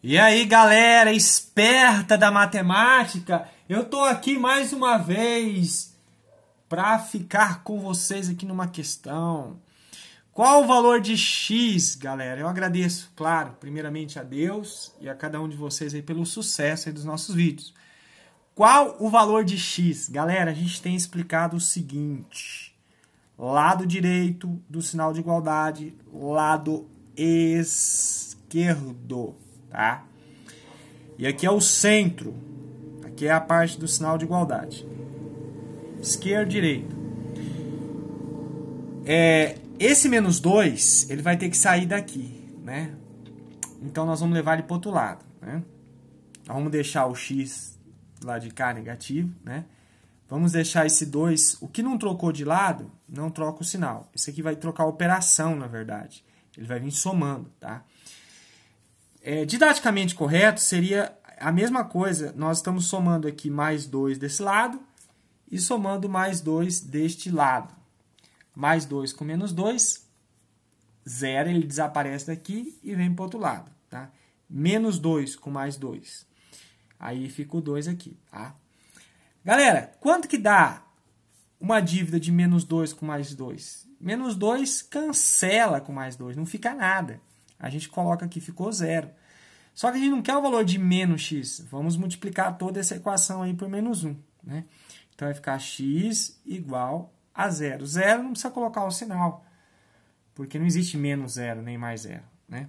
E aí, galera esperta da matemática, eu tô aqui mais uma vez para ficar com vocês aqui numa questão. Qual o valor de x, galera? Eu agradeço, claro, primeiramente a Deus e a cada um de vocês aí pelo sucesso aí dos nossos vídeos. Qual o valor de x? Galera, a gente tem explicado o seguinte: lado direito do sinal de igualdade, lado esquerdo tá? E aqui é o centro, aqui é a parte do sinal de igualdade. Esquerda, direita. É, esse menos 2, ele vai ter que sair daqui, né? Então, nós vamos levar ele para outro lado, né? Nós vamos deixar o x lá de cá negativo, né? Vamos deixar esse 2, o que não trocou de lado, não troca o sinal. Esse aqui vai trocar a operação, na verdade. Ele vai vir somando, tá? É, didaticamente correto seria a mesma coisa, nós estamos somando aqui mais 2 desse lado e somando mais 2 deste lado. Mais 2 com menos 2, zero, ele desaparece daqui e vem para o outro lado. Tá? Menos 2 com mais 2. Aí fica o 2 aqui. Tá? Galera, quanto que dá uma dívida de menos 2 com mais 2? Menos 2 cancela com mais 2, não fica nada. A gente coloca aqui, ficou zero. Só que a gente não quer o valor de menos x. Vamos multiplicar toda essa equação aí por menos 1. Né? Então vai ficar x igual a zero. Zero não precisa colocar o sinal, porque não existe menos zero nem mais zero. Né?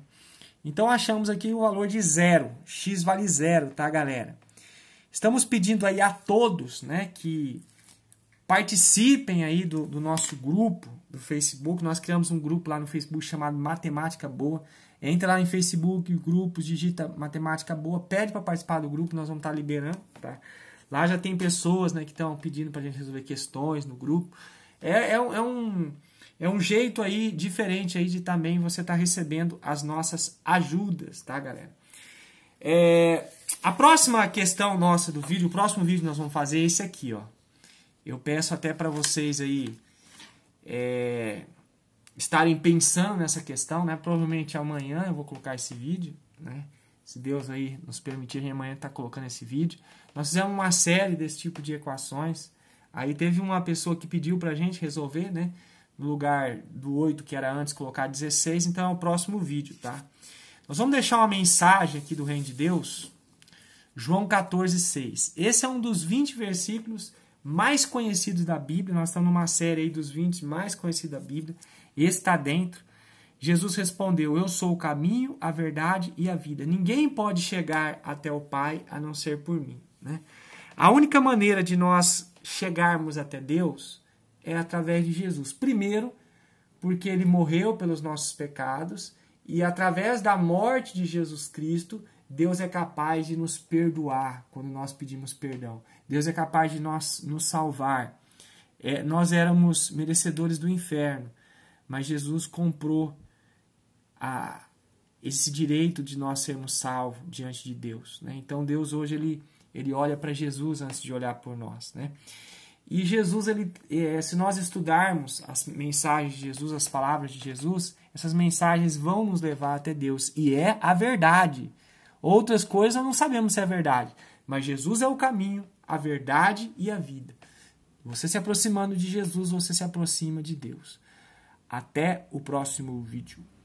Então achamos aqui o valor de zero. x vale zero, tá, galera? Estamos pedindo aí a todos né, que Participem aí do, do nosso grupo do Facebook. Nós criamos um grupo lá no Facebook chamado Matemática Boa. Entra lá em Facebook, grupos, digita Matemática Boa, pede para participar do grupo, nós vamos estar tá liberando, tá? Lá já tem pessoas né, que estão pedindo para a gente resolver questões no grupo. É, é, é, um, é um jeito aí diferente aí de também você estar tá recebendo as nossas ajudas, tá, galera? É, a próxima questão nossa do vídeo, o próximo vídeo nós vamos fazer é esse aqui, ó. Eu peço até para vocês aí é, estarem pensando nessa questão, né? Provavelmente amanhã eu vou colocar esse vídeo, né? Se Deus aí nos permitir, amanhã está colocando esse vídeo. Nós fizemos uma série desse tipo de equações. Aí teve uma pessoa que pediu para a gente resolver, né? No lugar do 8 que era antes, colocar 16. Então é o próximo vídeo, tá? Nós vamos deixar uma mensagem aqui do Reino de Deus. João 14, 6. Esse é um dos 20 versículos mais conhecidos da Bíblia. Nós estamos numa série aí dos 20 mais conhecidos da Bíblia. Esse está dentro. Jesus respondeu: Eu sou o caminho, a verdade e a vida. Ninguém pode chegar até o Pai a não ser por mim. Né? A única maneira de nós chegarmos até Deus é através de Jesus. Primeiro, porque ele morreu pelos nossos pecados e através da morte de Jesus Cristo, Deus é capaz de nos perdoar quando nós pedimos perdão. Deus é capaz de nós, nos salvar. É, nós éramos merecedores do inferno, mas Jesus comprou a, esse direito de nós sermos salvos diante de Deus. Né? Então Deus hoje ele, ele olha para Jesus antes de olhar por nós. Né? E Jesus, ele, é, se nós estudarmos as mensagens de Jesus, as palavras de Jesus, essas mensagens vão nos levar até Deus. E é a verdade. Outras coisas não sabemos se é verdade, mas Jesus é o caminho, a verdade e a vida. Você se aproximando de Jesus, você se aproxima de Deus. Até o próximo vídeo.